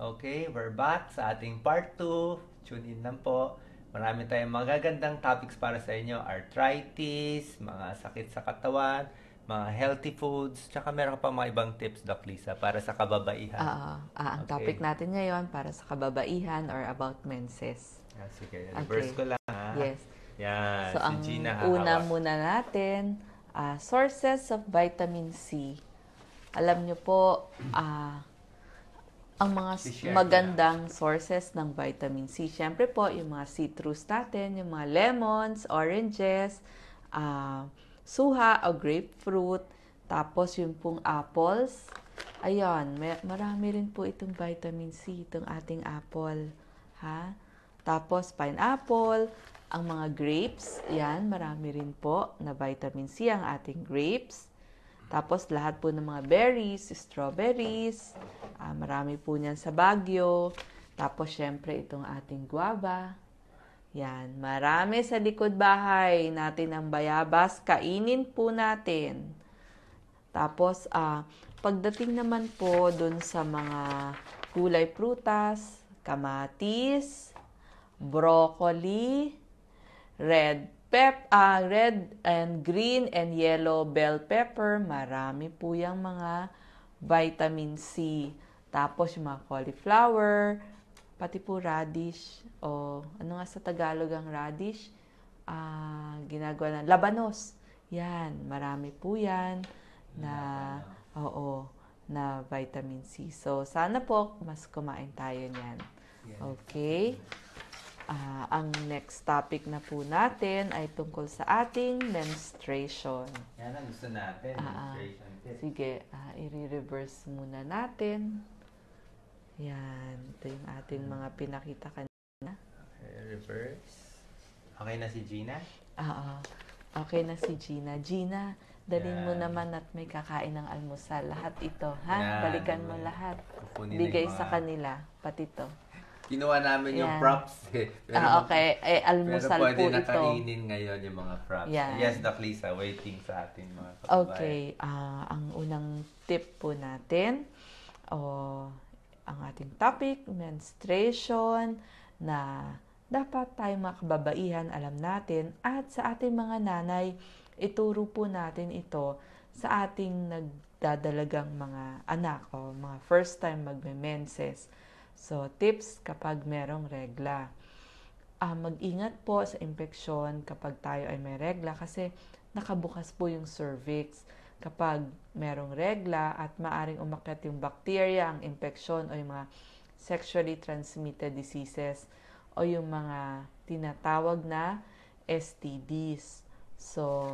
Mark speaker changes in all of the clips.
Speaker 1: Okay, we're back sa ating part 2. Tune in lang po. Marami tayong magagandang topics para sa inyo. Arthritis, mga sakit sa katawan, mga healthy foods, tsaka meron pa mga ibang tips, Doc Lisa, para sa kababaihan. Oo. Uh, ah, uh, ah, ang okay. topic
Speaker 2: natin ngayon para sa kababaihan or about menses. Ah, sige. Reverse okay. ko lang ha. Yes. Yan, so, si ang Gina una muna natin, uh, sources of vitamin C. Alam nyo po, ah... Uh, ang mga si magandang sources ng vitamin C. Siyempre po, yung mga citrus natin, yung mga lemons, oranges, uh, suha o grapefruit, tapos yung pong apples. Ayun, may, marami rin po itong vitamin C, itong ating apple. Ha? Tapos pineapple, ang mga grapes, yan, marami rin po na vitamin C ang ating grapes. Tapos lahat po ng mga berries, strawberries, uh, marami po niyan sa Baguio. Tapos syempre itong ating guava. Yan, marami sa likod bahay natin ang bayabas. Kainin po natin. Tapos, uh, pagdating naman po dun sa mga kulay prutas, kamatis, broccoli, red pep, uh, red and green and yellow bell pepper. Marami po yung mga vitamin C. Tapos yung mga cauliflower, pati po radish. O ano nga sa Tagalog ang radish? Uh, ginagawa na labanos. Yan, marami po yan na oo na vitamin C. So sana po mas kumain tayo niyan. Okay? Uh, ang next topic na po natin ay tungkol sa ating menstruation. Yan ang gusto natin, uh, menstruation. Sige, uh, i-reverse muna natin. Yan, ito yung ating mga pinakita kanina.
Speaker 1: Okay, reverse. Okay na si Gina?
Speaker 2: Oo. Okay na si Gina. Gina, dalhin mo naman at may kakain ng almusal. Lahat ito, ha? Yeah. Balikan mo lahat. Bigay sa kanila, pati to.
Speaker 1: Ginawa namin yeah. yung props eh. Ah, pero, ah, okay. Eh, almusal pero pwede po na kainin ngayon yung mga props. Yeah. Yes, Doc Lisa, waiting sa atin
Speaker 2: mga kababayan. Okay. Uh, ang unang tip po natin, o oh, ang ating topic, menstruation, na dapat tayo kababaihan alam natin, at sa ating mga nanay, ituro po natin ito sa ating nagdadalagang mga anak o mga first time magme-menses So, tips kapag merong regla. Uh, mag-ingat po sa impeksyon kapag tayo ay may regla kasi nakabukas po yung cervix. Kapag merong regla at maaring umakyat yung bacteria, ang impeksyon o yung mga sexually transmitted diseases o yung mga tinatawag na STDs. So,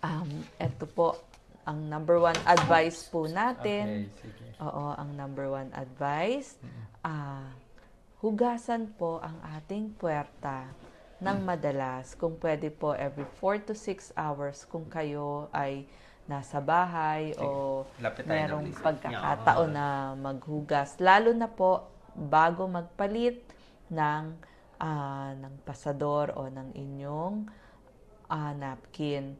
Speaker 2: um, eto po, ang number one advice po natin, okay, oo, ang number one advice, ah, uh, hugasan po ang ating puerta ng mm. madalas. Kung pwede po, every 4 to 6 hours kung kayo ay nasa bahay okay. o merong pagkakataon na maghugas. Lalo na po bago magpalit ng, uh, ng pasador o ng inyong uh, napkin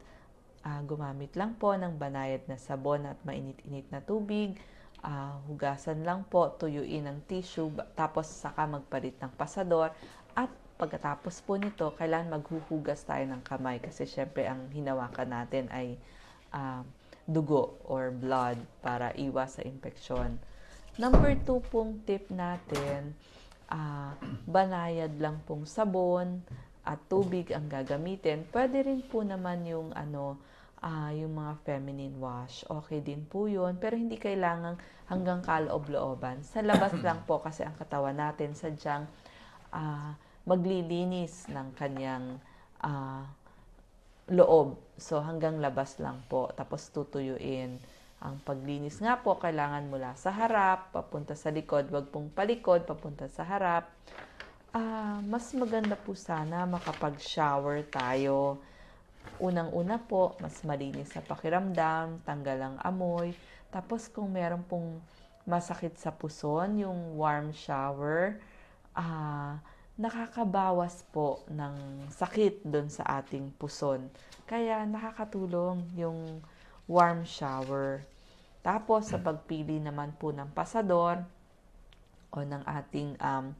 Speaker 2: Uh, gumamit lang po ng banayad na sabon at mainit-init na tubig. Uh, hugasan lang po, tuyuin ang tissue, tapos saka magpalit ng pasador. At pagkatapos po nito, kailan maghuhugas tayo ng kamay kasi syempre ang hinawakan natin ay uh, dugo or blood para iwas sa infeksyon. Number two pong tip natin, uh, banayad lang pong sabon at tubig ang gagamitin. Pwede rin po naman yung ano, uh, yung mga feminine wash. Okay din po yun, pero hindi kailangang hanggang kaloob-looban. Sa labas lang po kasi ang katawan natin sadyang uh, maglilinis ng kanyang uh, loob. So hanggang labas lang po, tapos tutuyuin. Ang paglinis nga po, kailangan mula sa harap, papunta sa likod, wag pong palikod, papunta sa harap. Uh, mas maganda po sana makapag-shower tayo unang-una po, mas malinis sa pakiramdam, tanggal ang amoy. Tapos kung meron pong masakit sa puson, yung warm shower, uh, nakakabawas po ng sakit doon sa ating puson. Kaya nakakatulong yung warm shower. Tapos sa pagpili naman po ng pasador o ng ating um,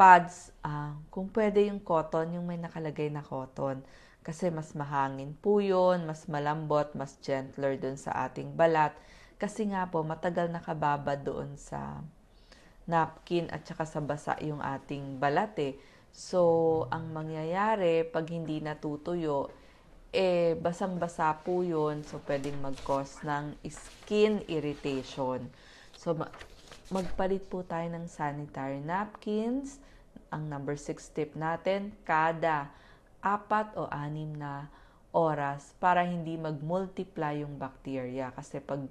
Speaker 2: pads, uh, kung pwede yung cotton, yung may nakalagay na cotton kasi mas mahangin po yun, mas malambot, mas gentler dun sa ating balat. Kasi nga po, matagal nakababa doon sa napkin at saka sa basa yung ating balat eh. So, ang mangyayari pag hindi natutuyo, eh, basang-basa po yun. So, pwedeng mag-cause ng skin irritation. So, magpalit po tayo ng sanitary napkins. Ang number 6 tip natin, kada apat o anim na oras para hindi mag-multiply yung bacteria. Kasi pag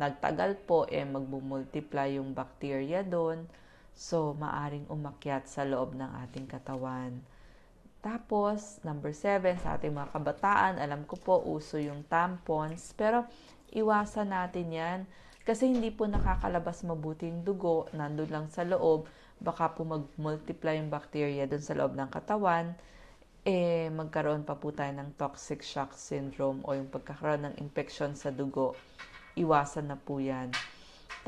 Speaker 2: nagtagal po, eh, mag-multiply yung bacteria doon. So, maaring umakyat sa loob ng ating katawan. Tapos, number seven, sa ating mga kabataan, alam ko po, uso yung tampons. Pero, iwasan natin yan kasi hindi po nakakalabas mabuti yung dugo, nandun lang sa loob, baka po mag-multiply yung bacteria doon sa loob ng katawan eh magkaroon pa po tayo ng toxic shock syndrome o yung pagkakaroon ng infection sa dugo. Iwasan na po yan.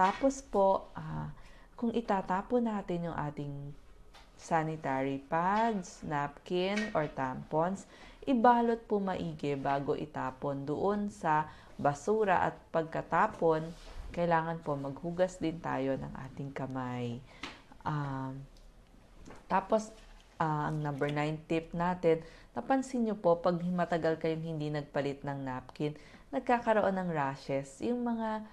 Speaker 2: Tapos po, uh, kung itatapo natin yung ating sanitary pads, napkin, or tampons, ibalot po maigi bago itapon doon sa basura at pagkatapon, kailangan po maghugas din tayo ng ating kamay. Um, tapos, uh, ang number 9 tip natin, napansin nyo po, pag matagal kayong hindi nagpalit ng napkin, nagkakaroon ng rashes. Yung mga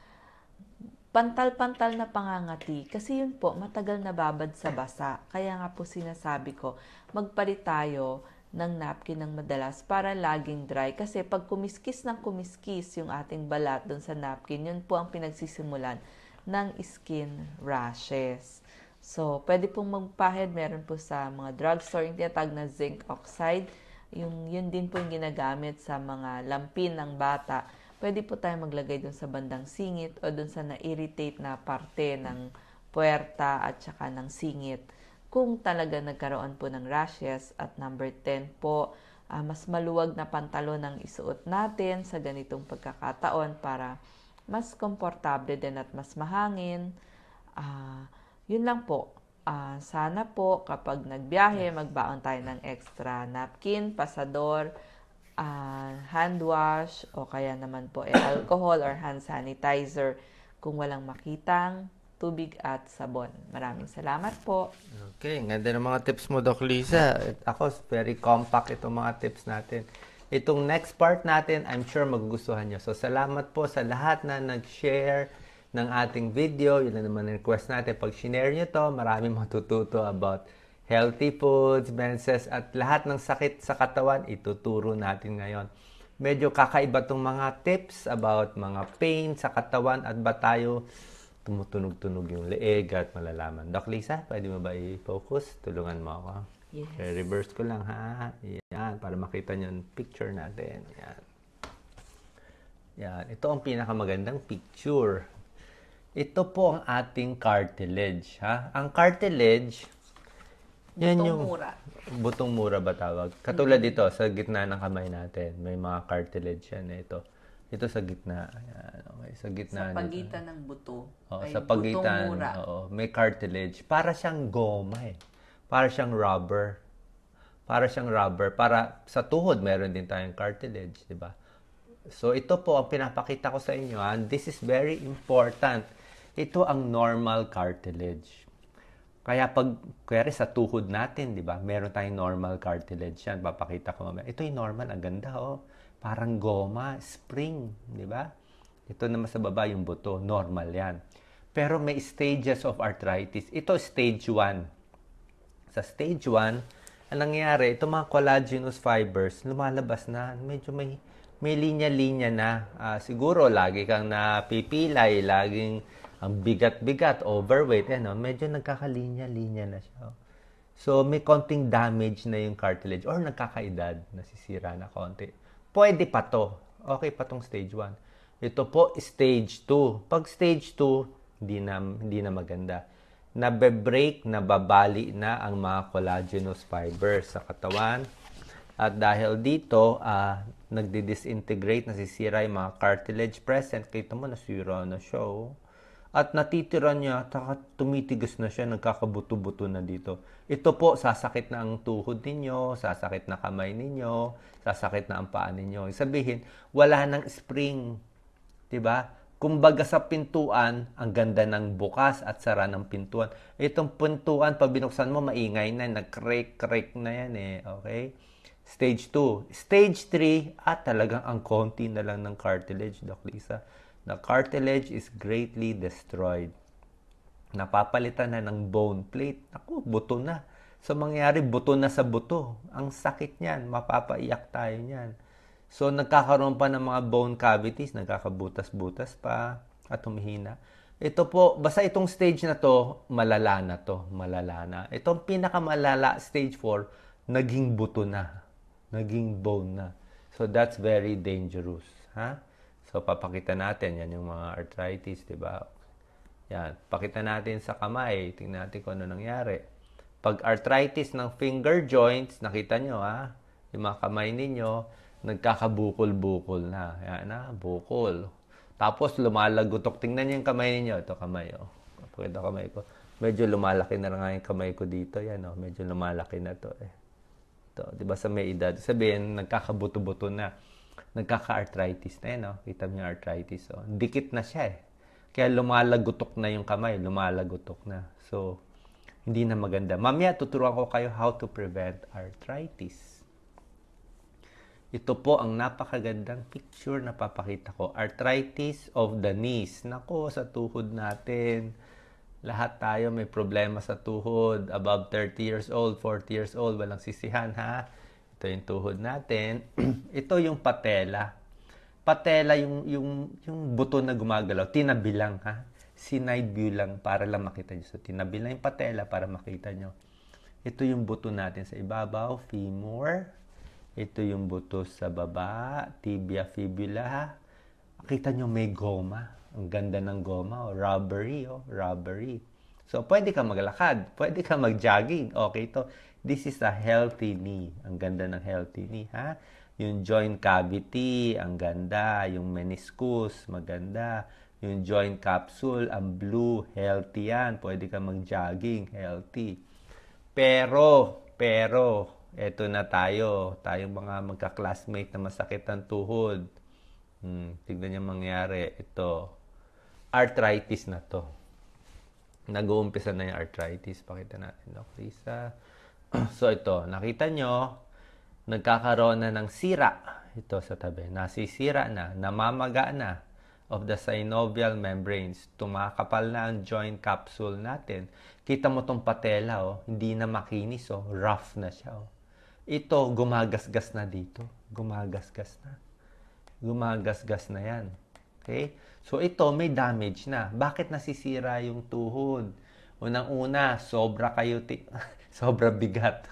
Speaker 2: pantal-pantal na pangangati. Kasi yun po, matagal nababad sa basa. Kaya nga po sinasabi ko, magpalit tayo ng napkin ng madalas para laging dry. Kasi pag kumiskis ng kumiskis yung ating balat doon sa napkin, yun po ang pinagsisimulan ng skin rashes. So, pwede pong magpahed. Meron po sa mga drugstore yung tinatag na zinc oxide. Yung, yun din po yung ginagamit sa mga lampin ng bata. Pwede po tayo maglagay dun sa bandang singit o dun sa na-irritate na parte ng puwerta at saka ng singit. Kung talaga nagkaroon po ng rashes at number 10 po, uh, mas maluwag na pantalon ang isuot natin sa ganitong pagkakataon para mas komportable din at mas mahangin. Uh, yun lang po. Uh, sana po kapag nagbiyahe, magbaon tayo ng extra napkin, pasador, uh, hand wash, o kaya naman po eh, alcohol or hand sanitizer kung walang makitang tubig at sabon. Maraming salamat po.
Speaker 1: Okay, ganda ng mga tips mo, Doc Lisa. Ako, very compact itong mga tips natin. Itong next part natin, I'm sure magugustuhan nyo. So, salamat po sa lahat na nag-share, ng ating video. Yun lang naman ang request natin. Pag shinare nyo to, marami matututo about healthy foods, menses, at lahat ng sakit sa katawan, ituturo natin ngayon. Medyo kakaiba tong mga tips about mga pain sa katawan at ba tayo tumutunog-tunog yung leeg at malalaman. Doc Lisa, pwede mo ba i-focus? Tulungan mo ako. Yes. reverse ko lang ha. Yan, para makita nyo yung picture natin. Yan. Yan. Ito ang pinakamagandang picture ito po ang ating cartilage. Ha? Ang cartilage,
Speaker 2: yan butong yung, mura.
Speaker 1: Butong mura ba tawag? Katulad mm-hmm. dito, sa gitna ng kamay natin, may mga cartilage yan. Eh. Ito. Ito sa gitna. Ayan, okay, sa gitna. Sa pagitan
Speaker 2: nito. ng buto. Oh, ay sa pagitan. Mura.
Speaker 1: Oo, may cartilage. Para siyang goma eh. Para siyang rubber. Para siyang rubber. Para sa tuhod, meron din tayong cartilage, di ba? So, ito po ang pinapakita ko sa inyo. And This is very important ito ang normal cartilage. Kaya pag, kaya sa tuhod natin, di ba, meron tayong normal cartilage yan. Papakita ko mamaya. Ito yung normal, ang ganda, oh. Parang goma, spring, di ba? Ito naman sa baba yung buto, normal yan. Pero may stages of arthritis. Ito stage 1. Sa stage 1, ang nangyayari, itong mga collagenous fibers, lumalabas na, medyo may, may linya-linya na. Uh, siguro, lagi kang napipilay, laging ang bigat-bigat, overweight, eh, no? medyo nagkakalinya-linya na siya. Oh. So, may konting damage na yung cartilage or nagkakaedad, nasisira na konti. Pwede pa to. Okay pa tong stage 1. Ito po, stage 2. Pag stage 2, hindi na, hindi na maganda. Nabe-break, nababali na ang mga collagenous fibers sa katawan. At dahil dito, uh, nagdi-disintegrate, nasisira yung mga cartilage present. Kita mo, nasira na show. Oh at natitira niya, taka, tumitigas na siya, nagkakabuto-buto na dito. Ito po, sasakit na ang tuhod ninyo, sasakit na kamay ninyo, sasakit na ang paa ninyo. Sabihin, wala nang spring. ba? Diba? Kumbaga sa pintuan, ang ganda ng bukas at sara ng pintuan. Itong pintuan, pag binuksan mo, maingay na, nag-crack-crack na yan eh. Okay? Stage 2. Stage 3, at ah, talagang ang konti na lang ng cartilage, Doc Lisa The cartilage is greatly destroyed. Napapalitan na ng bone plate. Ako, buto na. So, mangyari, buto na sa buto. Ang sakit niyan. Mapapaiyak tayo niyan. So, nagkakaroon pa ng mga bone cavities. Nagkakabutas-butas pa at humihina. Ito po, basta itong stage na to, malala na to. Malala na. Itong pinakamalala, stage 4, naging buto na. Naging bone na. So, that's very dangerous. Ha? Huh? So, papakita natin. Yan yung mga arthritis, di ba? Yan. Pakita natin sa kamay. Tingnan natin kung ano nangyari. Pag arthritis ng finger joints, nakita nyo ha, yung mga kamay ninyo, nagkakabukol-bukol na. Yan na, bukol. Tapos lumalagotok. Tingnan nyo yung kamay ninyo. Ito kamay, oh. Pakita kamay ko. Medyo lumalaki na nga yung kamay ko dito. Yan, oh. Medyo lumalaki na to, eh. Ito, di ba sa may edad? Sabihin, nagkakabuto-buto na nagkaka-arthritis na yan, no? Kita mo yung arthritis, oh. Dikit na siya, eh. Kaya lumalagutok na yung kamay, lumalagutok na. So, hindi na maganda. Mamaya, tuturuan ko kayo how to prevent arthritis. Ito po ang napakagandang picture na papakita ko. Arthritis of the knees. Nako, sa tuhod natin. Lahat tayo may problema sa tuhod. Above 30 years old, 40 years old, walang sisihan ha ito yung tuhod natin. Ito yung patela. Patela yung, yung, yung buto na gumagalaw. Tinabi lang ha. Sinide view lang para lang makita nyo. So, tinabi lang yung patela para makita nyo. Ito yung buto natin sa ibabaw, femur. Ito yung buto sa baba, tibia, fibula. Kita nyo may goma. Ang ganda ng goma. oh, rubbery. oh, rubbery. So, pwede ka maglakad. Pwede ka magjogging. Okay to. This is a healthy knee. Ang ganda ng healthy knee, ha? Yung joint cavity, ang ganda. Yung meniscus, maganda. Yung joint capsule, ang blue, healthy yan. Pwede ka mag-jogging, healthy. Pero, pero, eto na tayo. Tayong mga magka-classmate na masakit ang tuhod. Hmm, tignan niya mangyari. Ito, arthritis na to. Nag-uumpisa na yung arthritis. Pakita natin, Doc Lisa. Ah. So ito, nakita nyo, nagkakaroon na ng sira. Ito sa tabi, nasisira na, namamaga na of the synovial membranes. Tumakapal na ang joint capsule natin. Kita mo tong patela, oh, hindi na makinis, oh, rough na siya. Oh. Ito, gumagasgas na dito. Gumagasgas na. Gumagasgas na yan. Okay? So ito, may damage na. Bakit nasisira yung tuhod? Unang-una, sobra kayo... sobrang bigat.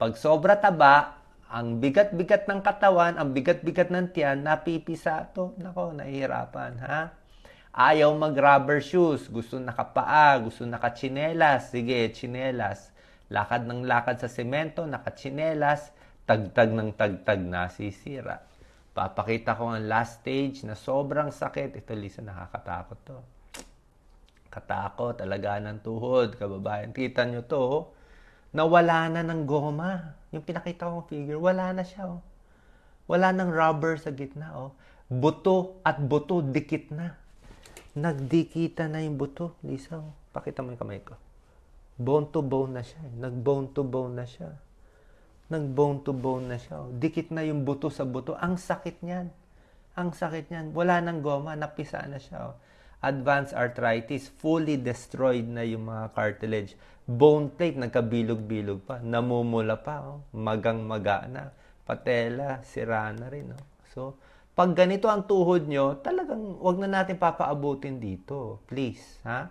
Speaker 1: Pag sobra taba, ang bigat-bigat ng katawan, ang bigat-bigat ng tiyan, napipisa to. Nako, nahihirapan, ha? Ayaw mag-rubber shoes. Gusto nakapaa, gusto nakachinelas. Sige, chinelas. Lakad ng lakad sa semento, nakachinelas. Tagtag ng tagtag, nasisira. Papakita ko ang last stage na sobrang sakit. Ito, Lisa, nakakatakot to. Katakot, alagaan ng tuhod, kababayan. Kita nyo to, oh na wala na ng goma. Yung pinakita kong figure, wala na siya. Oh. Wala ng rubber sa gitna. Oh. Buto at buto, dikit na. Nagdikita na yung buto. Lisa, oh. pakita mo yung kamay ko. Bone to bone na siya. Eh. Nag-bone to bone na siya. Nag-bone to bone na siya. Oh. Dikit na yung buto sa buto. Ang sakit niyan. Ang sakit niyan. Wala ng goma. Napisa na siya. Oh advanced arthritis, fully destroyed na yung mga cartilage. Bone plate, nagkabilog-bilog pa, namumula pa, oh. magang-maga na. Patela, sira na rin. Oh. So, pag ganito ang tuhod nyo, talagang wag na natin papaabutin dito. Please, ha?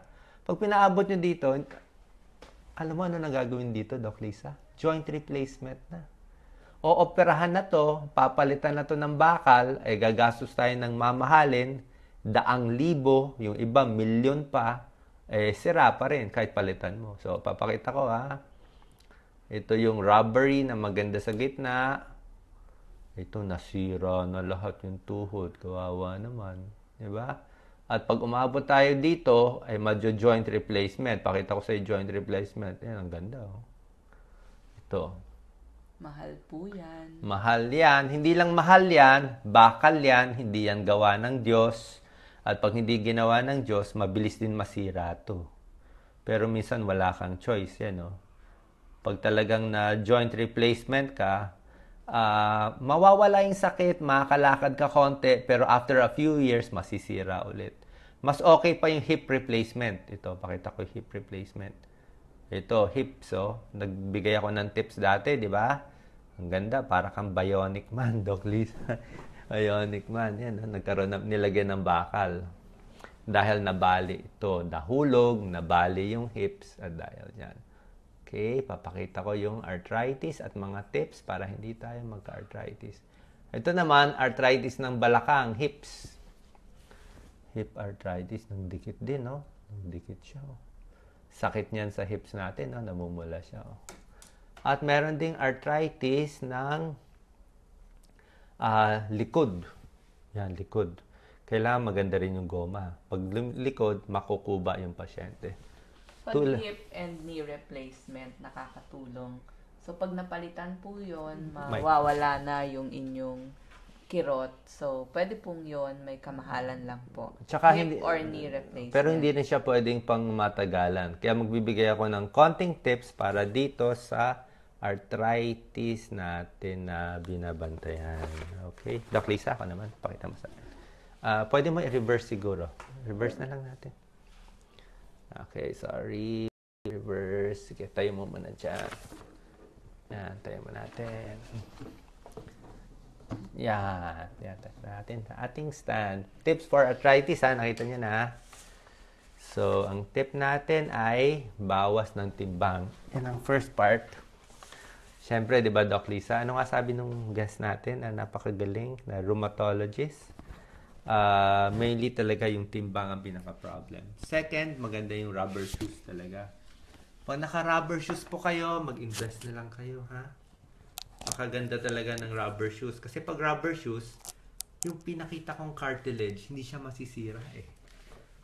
Speaker 1: Pag pinaabot nyo dito, alam mo ano na gagawin dito, Doc Lisa? Joint replacement na. O operahan na to, papalitan na to ng bakal, eh gagastos tayo ng mamahalin, daang libo, yung iba milyon pa, eh sira pa rin kahit palitan mo. So papakita ko ha. Ito yung robbery na maganda sa gitna. Ito nasira na lahat yung tuhod. Kawawa naman. Di ba? At pag umabot tayo dito, ay medyo joint replacement. Pakita ko sa joint replacement. Yan, ang ganda. Oh. Ito.
Speaker 2: Mahal po yan.
Speaker 1: Mahal yan. Hindi lang mahal yan, bakal yan, hindi yan gawa ng Diyos. At pag hindi ginawa ng Diyos, mabilis din masira to. Pero minsan wala kang choice, yan no? Pag talagang na joint replacement ka, uh, mawawala yung sakit, makakalakad ka konti, pero after a few years, masisira ulit. Mas okay pa yung hip replacement. Ito, pakita ko yung hip replacement. Ito, hip. So, Nagbigay ako ng tips dati, di ba? Ang ganda, para kang bionic man, Doc Lisa. Ionic man, yan, nagkaroon ng, nilagyan ng bakal. Dahil nabali ito, dahulog, nabali yung hips at dahil yan. Okay, papakita ko yung arthritis at mga tips para hindi tayo magka-arthritis. Ito naman, arthritis ng balakang, hips. Hip arthritis, ng dikit din, no? Nang dikit siya, oh. Sakit niyan sa hips natin, no? Namumula siya, oh. At meron ding arthritis ng uh, likod. Yan, likod. Kailangan maganda rin yung goma. Pag likod, makukuba yung pasyente.
Speaker 2: So, Tula. hip and knee replacement nakakatulong. So, pag napalitan po yon mawawala na yung inyong kirot. So, pwede pong yon may kamahalan lang po. Tsaka hip hindi, or knee replacement. Pero hindi
Speaker 1: na siya pwedeng pang matagalan. Kaya magbibigay ako ng konting tips para dito sa arthritis natin na binabantayan. Okay. Doc Lisa, ako naman. Pakita mo sa akin. Uh, pwede mo i-reverse siguro. Reverse na lang natin. Okay, sorry. Reverse. Sige, tayo mo muna dyan. Yan, tayo mo natin. Yan. Yan, tayo natin. Ating stand. Tips for arthritis, ha? Nakita niyo na, So, ang tip natin ay bawas ng timbang. Yan ang first part. Siyempre, di ba, Doc Lisa, ano nga sabi nung guest natin na napakagaling na rheumatologist? Uh, mainly talaga yung timbang ang pinaka-problem. Second, maganda yung rubber shoes talaga. Pag naka-rubber shoes po kayo, mag-invest na lang kayo, ha? Pakaganda talaga ng rubber shoes. Kasi pag rubber shoes, yung pinakita kong cartilage, hindi siya masisira eh.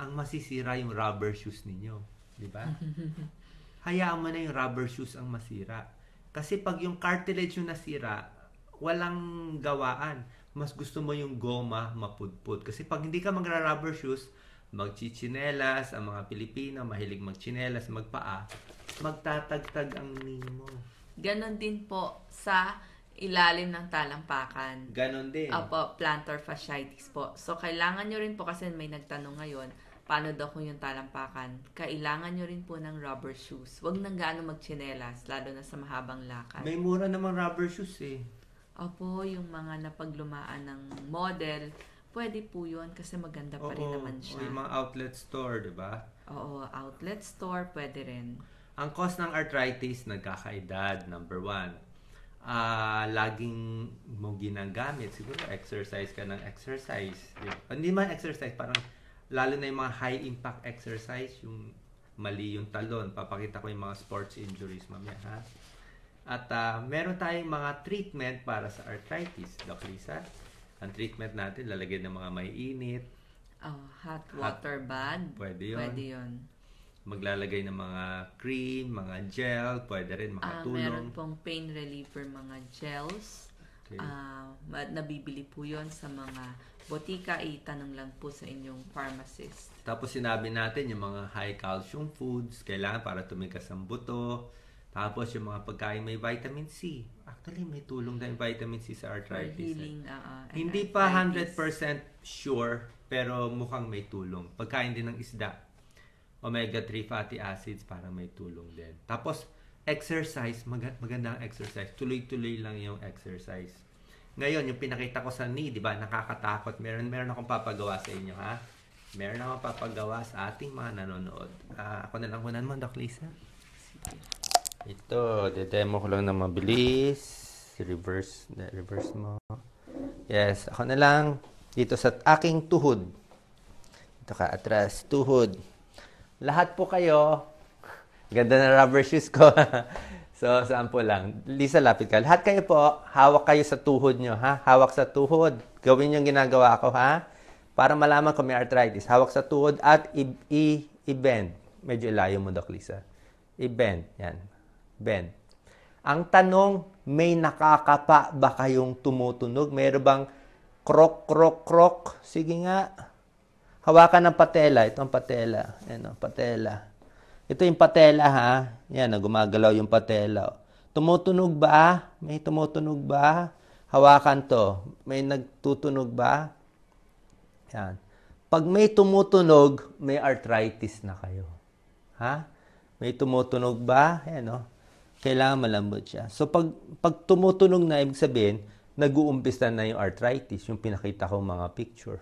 Speaker 1: Ang masisira yung rubber shoes ninyo. Di ba? Hayaan mo na yung rubber shoes ang masira kasi pag yung cartilage yung nasira, walang gawaan. Mas gusto mo yung goma mapudpud. Kasi pag hindi ka magra-rubber shoes, magchichinelas, ang mga Pilipino, mahilig magchinelas, magpaa, magtatagtag ang knee mo.
Speaker 2: Ganon din po sa ilalim ng talampakan. Ganon
Speaker 1: din. Apo,
Speaker 2: plantar fasciitis po. So, kailangan nyo rin po kasi may nagtanong ngayon, paano daw kung yung talampakan, kailangan nyo rin po ng rubber shoes. Huwag nang gaano magchinelas, lalo na sa mahabang lakad. May
Speaker 1: mura namang rubber shoes eh.
Speaker 2: Opo, yung mga napaglumaan ng model, pwede po yun kasi maganda pa Oo, rin naman siya. O yung mga
Speaker 1: outlet store, di ba? Oo,
Speaker 2: outlet store, pwede rin.
Speaker 1: Ang cause ng arthritis, nagkakaedad, number one. Uh, laging mo ginagamit, siguro exercise ka ng exercise. Hindi man exercise, parang lalo na yung mga high impact exercise, yung mali yung talon. Papakita ko yung mga sports injuries mamaya ha. At uh, meron tayong mga treatment para sa arthritis. Doc Lisa, ang treatment natin, lalagyan ng mga may init.
Speaker 2: Oh, hot water hot, bag.
Speaker 1: Pwede yun. Pwede yun. Maglalagay ng mga cream, mga gel, pwede rin makatulong. Ah, uh, meron
Speaker 2: pong pain reliever mga gels. Okay. Uh, nabibili po yon sa mga botika. Itanong lang po sa inyong pharmacist.
Speaker 1: Tapos sinabi natin yung mga high calcium foods, kailangan para tumigas ang buto. Tapos yung mga pagkain may vitamin C. Actually, may tulong na yung vitamin C sa arthritis. Eh. healing, eh. uh, Hindi pa 100% sure, pero mukhang may tulong. Pagkain din ng isda. Omega-3 fatty acids, parang may tulong din. Tapos, exercise, mag- magandang exercise. Tuloy-tuloy lang yung exercise. Ngayon, yung pinakita ko sa knee, di ba, nakakatakot. Meron, meron akong papagawa sa inyo, ha? Meron akong papagawa sa ating mga nanonood. Uh, ako na lang hunan mo, Doc Lisa. Ito, demo ko lang na mabilis. Reverse, reverse mo. Yes, ako na lang. Dito sa aking tuhod. Dito ka, atras, tuhod. Lahat po kayo, Ganda na rubber shoes ko. so, sample lang. Lisa, lapit ka. Lahat kayo po, hawak kayo sa tuhod nyo, ha? Hawak sa tuhod. Gawin yung ginagawa ko, ha? Para malaman kung may arthritis. Hawak sa tuhod at i-bend. Medyo ilayo mo, Doc Lisa. I-bend. Yan. Bend. Ang tanong, may nakakapa ba kayong tumutunog? Meron bang krok, krok, krok? Sige nga. Hawakan ng patela. Ito ang patela. Ano, patela. Ito yung patela ha. Yan, na gumagalaw yung patela. Tumutunog ba? May tumutunog ba? Hawakan to. May nagtutunog ba? Yan. Pag may tumutunog, may arthritis na kayo. Ha? May tumutunog ba? Yan, no? Oh. Kailangan malambot siya. So, pag, pag tumutunog na, ibig sabihin, nag-uumpisa na yung arthritis, yung pinakita ko mga picture.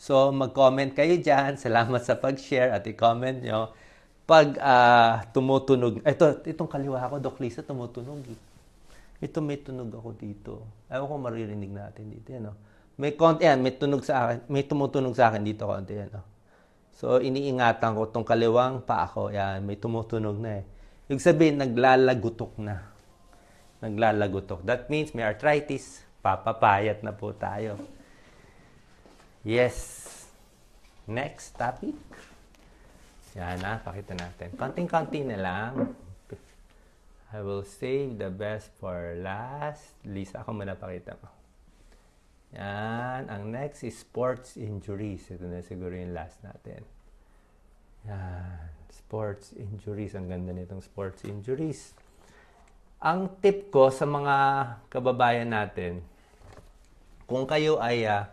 Speaker 1: So, mag-comment kayo dyan. Salamat sa pag-share at i-comment nyo pag uh, tumutunog, ito, itong kaliwa ko, Doc Lisa, tumutunog. Eh. Ito may tunog ako dito. Ewan ko maririnig natin dito. Yan, eh, no? May konti yan, may tunog sa akin, may tumutunog sa akin dito konti yan. Eh, no? So, iniingatan ko itong kaliwang pa ako. Yan, may tumutunog na eh. Ibig sabihin, naglalagutok na. Naglalagutok. That means may arthritis. Papapayat na po tayo. Yes. Next topic. Yan na, ah, pakita natin. Konting-konti na lang. I will save the best for last. Lisa, ako muna pakita ko. Yan. Ang next is sports injuries. Ito na siguro yung last natin. Yan. Sports injuries. Ang ganda nitong sports injuries. Ang tip ko sa mga kababayan natin, kung kayo ay uh,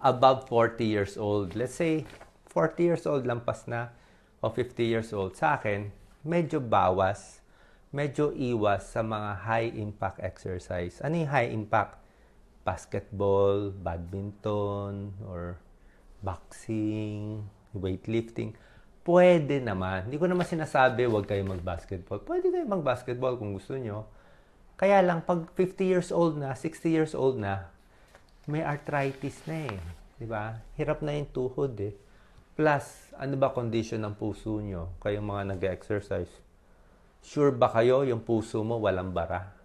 Speaker 1: above 40 years old, let's say 40 years old lampas na, o 50 years old sa akin, medyo bawas, medyo iwas sa mga high impact exercise. Ano yung high impact? Basketball, badminton, or boxing, weightlifting. Pwede naman. Hindi ko naman sinasabi huwag kayo mag-basketball. Pwede kayo mag-basketball kung gusto nyo. Kaya lang, pag 50 years old na, 60 years old na, may arthritis na eh. Diba? Hirap na yung tuhod eh. Plus, ano ba condition ng puso nyo? Kayong mga nag-exercise. Sure ba kayo yung puso mo walang bara?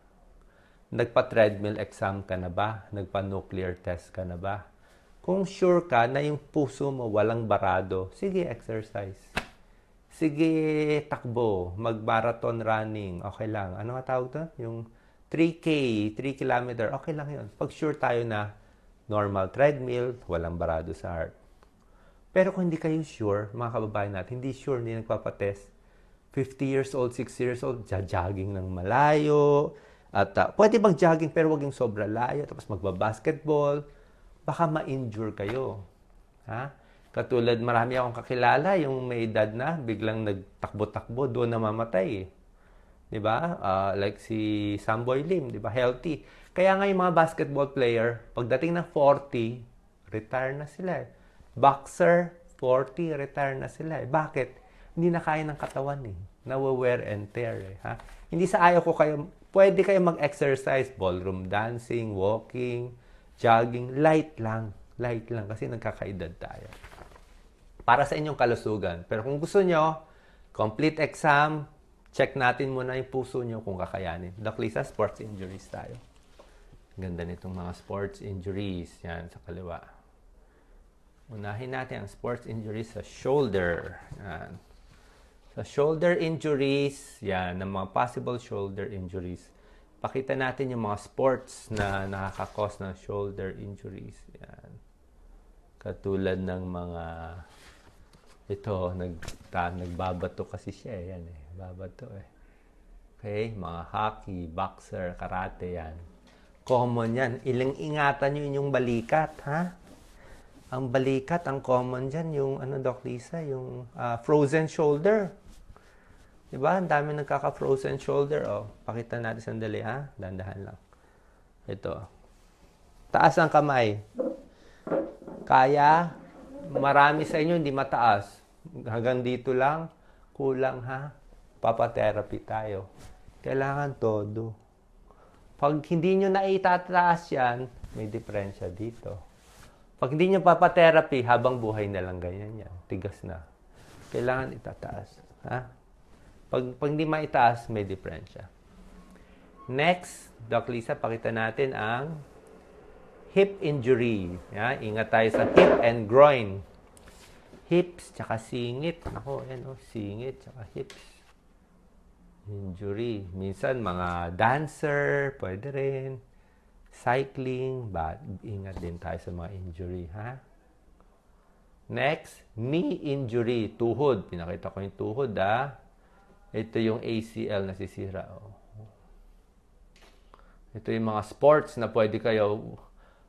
Speaker 1: Nagpa-treadmill exam ka na ba? Nagpa-nuclear test ka na ba? Kung sure ka na yung puso mo walang barado, sige exercise. Sige takbo, mag-marathon running, okay lang. Ano nga tawag to? Yung 3K, 3 kilometer, okay lang yun. Pag sure tayo na normal treadmill, walang barado sa heart. Pero kung hindi kayo sure, mga kababayan natin, hindi sure, hindi nagpapatest, 50 years old, 6 years old, jogging ng malayo, at uh, pwede mag-jogging pero huwag yung sobra layo, tapos magba-basketball, baka ma-injure kayo. Ha? Katulad marami akong kakilala, yung may edad na, biglang nagtakbo-takbo, doon namamatay. Eh. 'Di ba? Uh, like si Samboy Lim, 'di ba? Healthy. Kaya nga yung mga basketball player, pagdating ng 40, retire na sila. Eh. Boxer, 40, retire na sila. Eh. Bakit? Hindi na kaya ng katawan eh. Nawa-wear and tear eh. Ha? Hindi sa ayaw ko kayo, pwede kayo mag-exercise, ballroom dancing, walking, jogging, light lang. Light lang kasi nagkakaedad tayo. Para sa inyong kalusugan. Pero kung gusto nyo, complete exam, check natin muna yung puso nyo kung kakayanin. Daklisa, sports injuries tayo. Ganda nitong mga sports injuries. Yan, sa kaliwa. Unahin natin ang sports injuries sa shoulder. Yan. Sa shoulder injuries, yan, ng mga possible shoulder injuries. Pakita natin yung mga sports na nakakakos ng shoulder injuries. Yan. Katulad ng mga ito, nag, ta, nagbabato kasi siya eh, Yan eh, babato eh. Okay, mga hockey, boxer, karate yan. Common yan. Ilang ingatan nyo inyong balikat, ha? Ang balikat, ang common dyan, yung ano, Doc Lisa, yung uh, frozen shoulder. Diba? Ang dami nagkaka-frozen shoulder. O, oh, pakita natin sandali ha. Dandahan lang. Ito. Taas ang kamay. Kaya, marami sa inyo hindi mataas. Hanggang dito lang. Kulang ha. Papatherapy tayo. Kailangan todo. Pag hindi nyo naitataas yan, may diferensya dito. Pag hindi niya papatherapy, habang buhay na lang ganyan yan. Tigas na. Kailangan itataas. Ha? Pag, pag hindi maitaas, may diferensya. Next, Doc Lisa, pakita natin ang hip injury. Yeah, ingat tayo sa hip and groin. Hips, tsaka singit. Ako, yan o, oh, singit, tsaka hips. Injury. Minsan, mga dancer, pwede rin cycling, but ingat din tayo sa mga injury, ha? Next, knee injury, tuhod. Pinakita ko yung tuhod, ha? Ito yung ACL na sisira. Oh. Ito yung mga sports na pwede kayo,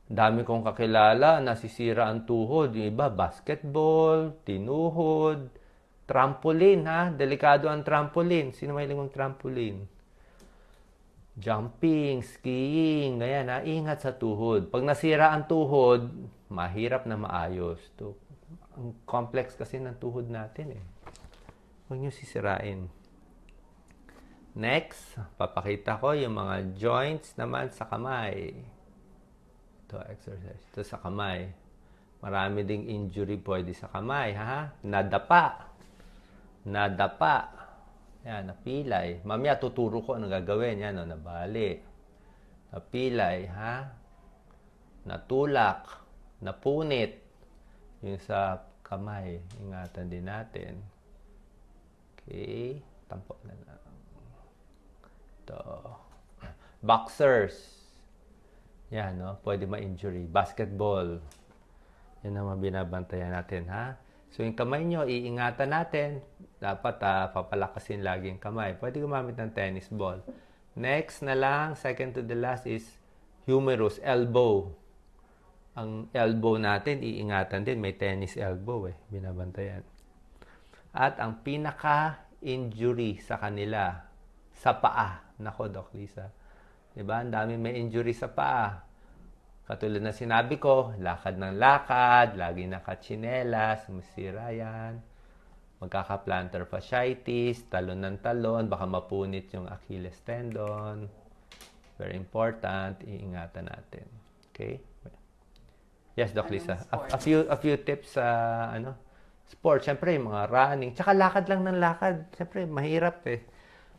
Speaker 1: dami kong kakilala, nasisira ang tuhod. Yung iba, basketball, tinuhod, trampoline, ha? Delikado ang trampoline. Sino may limang trampoline? jumping, skiing, ganyan ha, ingat sa tuhod. Pag nasira ang tuhod, mahirap na maayos. To, ang complex kasi ng tuhod natin eh. Huwag nyo sisirain. Next, papakita ko yung mga joints naman sa kamay. Ito, exercise. Ito sa kamay. Marami ding injury pwede sa kamay, ha? Nadapa. Nadapa yan, napilay. Mamaya tuturo ko ano gagawin. Yan, no, nabali. Napilay, ha? Natulak. Napunit. Yung sa kamay. Ingatan din natin. Okay. Tampok na lang. Ito. Boxers. Yan, no? Pwede ma-injury. Basketball. Yan ang mabinabantayan natin, ha? So yung kamay nyo, iingatan natin. Dapat uh, papalakasin lagi yung kamay. Pwede gumamit ng tennis ball. Next na lang, second to the last is humerus, elbow. Ang elbow natin, iingatan din. May tennis elbow eh. Binabantayan. At ang pinaka-injury sa kanila, sa paa. Nako, Doc Lisa. Diba? Ang dami may injury sa paa. Katulad na sinabi ko, lakad ng lakad, lagi nakachinelas, masira yan. Magkaka-plantar fasciitis, talon ng talon, baka mapunit yung Achilles tendon. Very important, iingatan natin. Okay? Yes, Doc Lisa. A, a, few, a few tips sa uh, ano, sport. Siyempre, yung mga running. Tsaka lakad lang ng lakad. Siyempre, mahirap eh.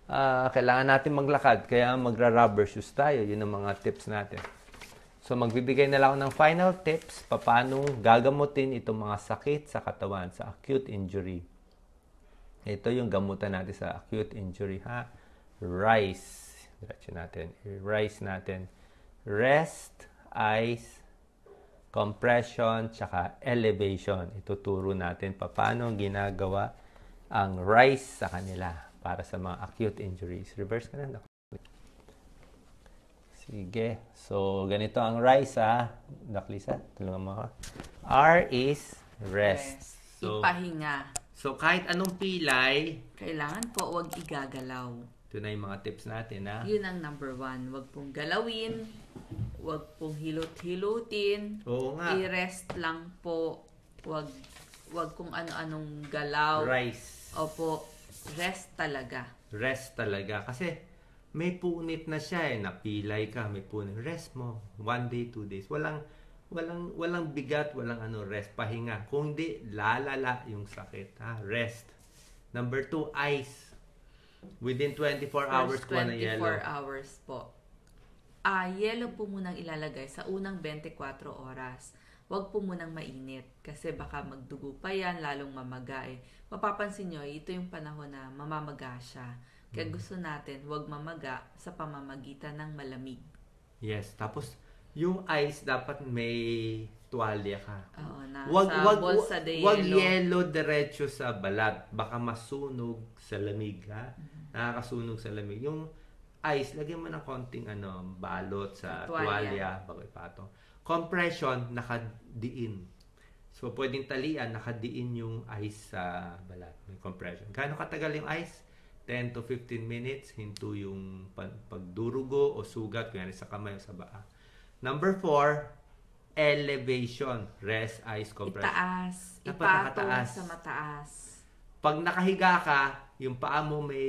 Speaker 1: Uh, kailangan natin maglakad. Kaya magra-rubber shoes tayo. Yun ang mga tips natin. So magbibigay na lang ako ng final tips paano gagamutin itong mga sakit sa katawan, sa acute injury. Ito yung gamutan natin sa acute injury ha. Rice. Diretso natin. Rice natin. Rest, ice, compression, tsaka elevation. Ituturo natin paano ginagawa ang rice sa kanila para sa mga acute injuries. Reverse ka na. Sige. So, ganito ang rice, ha? Daklisa, tulungan mo ako. R is rest. rest. So,
Speaker 2: Ipahinga. So, kahit anong pilay... Kailangan po, huwag igagalaw.
Speaker 1: Ito na yung mga tips natin, ha? Yun
Speaker 2: ang number one. Huwag pong galawin. Huwag pong hilot-hilutin. Oo nga. I-rest lang po. Huwag, huwag kung ano-anong galaw. Rice. Opo. Rest talaga.
Speaker 1: Rest talaga. Kasi may punit na siya eh, napilay ka, may punit. Rest mo, one day, two days. Walang, walang, walang bigat, walang ano, rest, pahinga. Kung di, lalala yung sakit. Ha? Rest. Number two, ice. Within 24 First hours ko na yellow. 24
Speaker 2: hours po. Ah, yellow po munang ilalagay sa unang 24 oras. Huwag po munang mainit kasi baka magdugo pa yan, lalong mamaga eh. Mapapansin nyo, ito yung panahon na mamamaga siya. Kaya mm. gusto natin huwag mamaga sa pamamagitan ng malamig.
Speaker 1: Yes, tapos yung ice dapat may tuwalya ka. Oo, na wag, sa wag, bolsa de wag yellow. yellow diretso sa balat. Baka masunog sa lamig ha. Mm-hmm. Nakakasunog sa lamig. Yung ice, lagyan mo ng konting ano, balot sa tuwalya, tuwalya bago ipatong. Compression, nakadiin. So, pwedeng talian, nakadiin yung ice sa balat. May compression. Gaano katagal yung ice? 10 to 15 minutes, hinto yung pagdurugo o sugat, kunyari sa kamay o sa baa. Number 4, elevation, rest, eyes compression. Itaas, Dapat nakataas. sa
Speaker 2: mataas.
Speaker 1: Pag nakahiga ka, yung paa mo may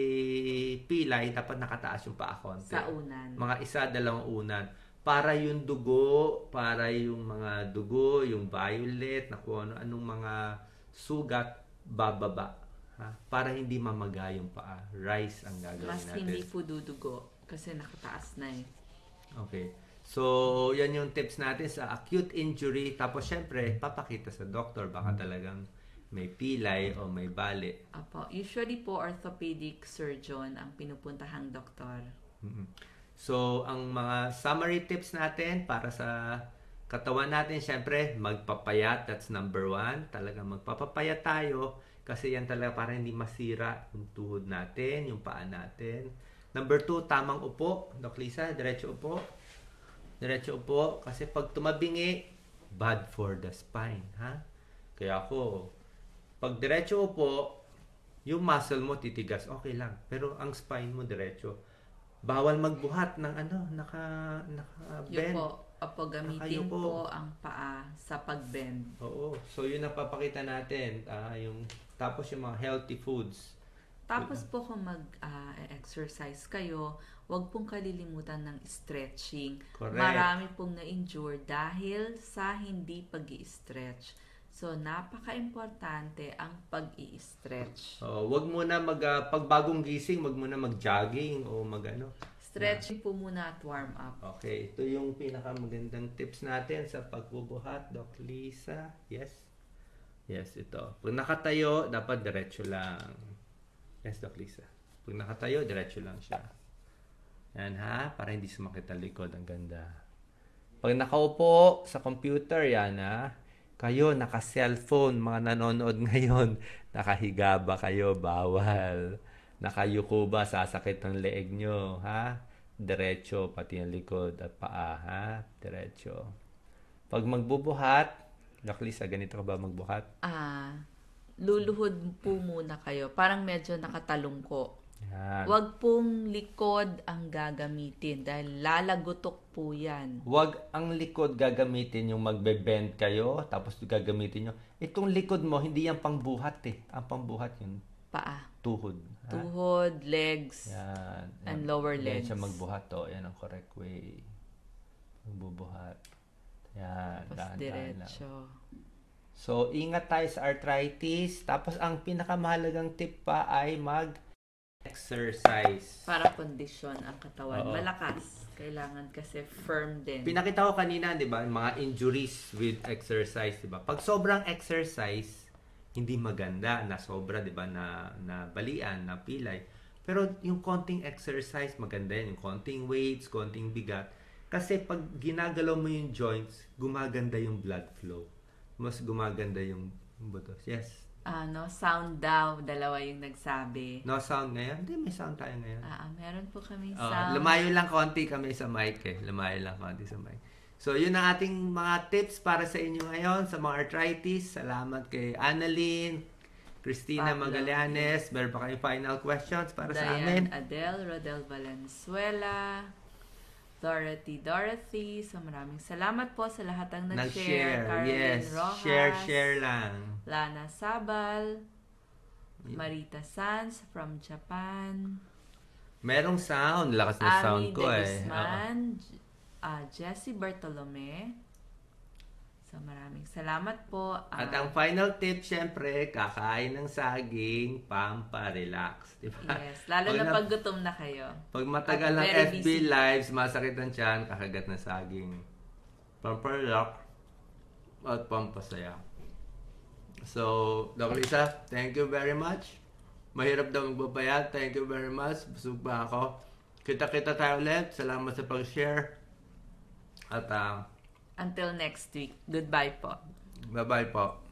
Speaker 1: pilay, dapat nakataas yung paa konti. Sa unan. Mga isa, dalawang unan. Para yung dugo, para yung mga dugo, yung violet, na kung ano, anong mga sugat, bababa. Ha? Para hindi mamaga yung paa. Rice ang gagawin Mas natin. Mas
Speaker 2: hindi po dudugo kasi nakataas na eh.
Speaker 1: Okay. So, yan yung tips natin sa acute injury. Tapos, syempre, papakita sa doctor. Baka talagang may pilay o may bali. Apo.
Speaker 2: Usually po, orthopedic surgeon ang pinupuntahang doktor.
Speaker 1: So, ang mga summary tips natin para sa katawan natin, syempre, magpapayat. That's number one. Talagang magpapapayat tayo kasi yan talaga para hindi masira yung tuhod natin, yung paa natin. Number two, tamang upo. Doc Lisa, diretso upo. Diretso upo. Kasi pag tumabingi, bad for the spine. Ha? Kaya ako, pag diretso upo, yung muscle mo titigas, okay lang. Pero ang spine mo diretso. Bawal magbuhat ng ano, naka,
Speaker 2: naka bend. po, Opo, gamitin po. po ang paa sa pag-bend.
Speaker 1: Oo. So, yun ang papakita natin. Ah, yung tapos yung mga healthy foods.
Speaker 2: Tapos po kung mag-exercise ah, uh, kayo, huwag pong kalilimutan ng stretching. Correct. Marami pong na-injure dahil sa hindi pag stretch So, napaka-importante ang pag stretch
Speaker 1: Oh, wag muna mag, uh, pagbagong gising, wag muna mag-jogging o mag-ano.
Speaker 2: Stretching na. po muna at warm up.
Speaker 1: Okay, ito yung pinakamagandang tips natin sa pagbubuhat, Doc Lisa. Yes? Yes, ito. Pag nakatayo, dapat diretso lang. Yes, Doc Lisa. Pag nakatayo, diretso lang siya. Yan ha, para hindi sumakit ang likod. Ang ganda. Pag nakaupo sa computer, yan ha. Kayo, naka-cellphone, mga nanonood ngayon. Nakahiga ba kayo? Bawal. Nakayuko ba? Sasakit ang leeg nyo, ha? Diretso, pati ang likod at paa, ha? Diretso. Pag magbubuhat, Jacqueline, sa ganito ka ba magbuhat?
Speaker 2: Ah, luluhod po muna kayo. Parang medyo nakatalungko.
Speaker 1: Yan. Huwag
Speaker 2: pong likod ang gagamitin dahil lalagutok po yan.
Speaker 1: Huwag ang likod gagamitin yung magbe-bend kayo tapos gagamitin nyo. Itong likod mo, hindi yan pangbuhat eh. Ang pangbuhat yun. Paa. Tuhod.
Speaker 2: Ha? Tuhod, legs, yan. yan. and lower yan legs. Yan siya
Speaker 1: magbuhat. Oh. Yan ang correct way. Magbubuhat. Tapos diretso. So, ingat tayo sa arthritis. Tapos, ang pinakamahalagang tip pa ay mag exercise.
Speaker 2: Para kondisyon ang katawan. Oo. Malakas. Kailangan kasi firm din. Pinakita
Speaker 1: ko kanina, di ba, mga injuries with exercise, di ba? Pag sobrang exercise, hindi maganda na sobra, di ba, na, na balian, na pilay. Pero yung konting exercise, maganda yan. Yung konting weights, konting bigat, kasi pag ginagalaw mo yung joints, gumaganda yung blood flow. Mas gumaganda yung buto. Yes.
Speaker 2: Ano, uh, sound daw, dalawa yung nagsabi. No
Speaker 1: sound ngayon? Hindi, may sound tayo ngayon. Ah, uh,
Speaker 2: meron po kami uh, sound. Lumayo lang
Speaker 1: konti kami sa mic eh. Lumayo lang konti sa mic. So, yun ang ating mga tips para sa inyo ngayon sa mga arthritis. Salamat kay Annalyn, Christina Pablo. Magallanes. Meron pa kayong final questions para Diane sa amin?
Speaker 2: Adele, Rodel Valenzuela. Dorothy Dorothy. So, maraming salamat po sa lahat ang nag-share. nag-share. Caroline yes. Rojas. Share, share lang. Lana Sabal. Marita Sanz from Japan.
Speaker 1: Merong sound. Lakas na Ami sound ko De Guzman, eh. Guzman.
Speaker 2: Uh-huh. Ah, uh, Jesse Bartolome. So maraming salamat po. Uh, At ang
Speaker 1: ah, final tip, syempre, kakain ng saging, pamparelax. Diba? Yes, lalo pag na, pag
Speaker 2: gutom na kayo. Pag matagal ng FB busy.
Speaker 1: lives, masakit ang tiyan, kakagat ng saging. Pamparelax at pampasaya. So, Dr. Lisa, thank you very much. Mahirap daw magbabayad. Thank you very much. Busog ba ako. Kita-kita tayo ulit. Salamat sa pag-share. At uh,
Speaker 2: Until next week. Goodbye po.
Speaker 1: Bye-bye po.